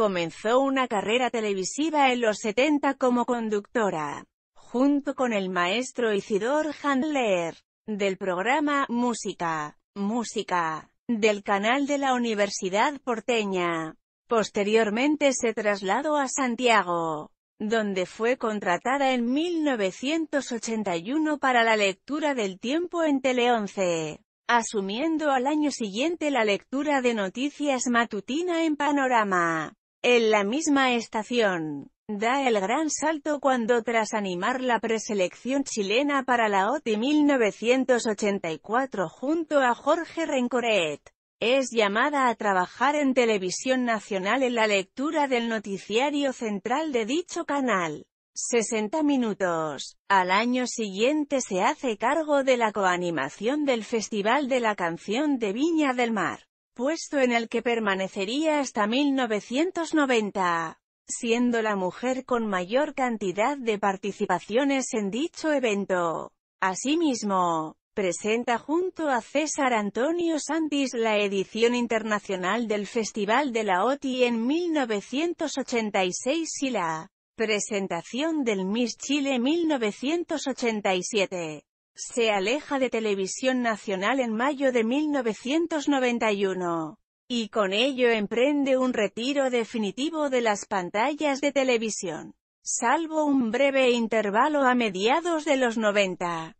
Comenzó una carrera televisiva en los 70 como conductora, junto con el maestro Isidor Handler, del programa Música, Música, del canal de la Universidad Porteña. Posteriormente se trasladó a Santiago, donde fue contratada en 1981 para la lectura del tiempo en Teleonce, asumiendo al año siguiente la lectura de Noticias Matutina en Panorama. En la misma estación, da el gran salto cuando tras animar la preselección chilena para la OT 1984 junto a Jorge Rencoret, es llamada a trabajar en Televisión Nacional en la lectura del noticiario central de dicho canal. 60 minutos. Al año siguiente se hace cargo de la coanimación del Festival de la Canción de Viña del Mar puesto en el que permanecería hasta 1990, siendo la mujer con mayor cantidad de participaciones en dicho evento. Asimismo, presenta junto a César Antonio Santis la edición internacional del Festival de la OTI en 1986 y la presentación del Miss Chile 1987. Se aleja de Televisión Nacional en mayo de 1991 y con ello emprende un retiro definitivo de las pantallas de televisión, salvo un breve intervalo a mediados de los 90.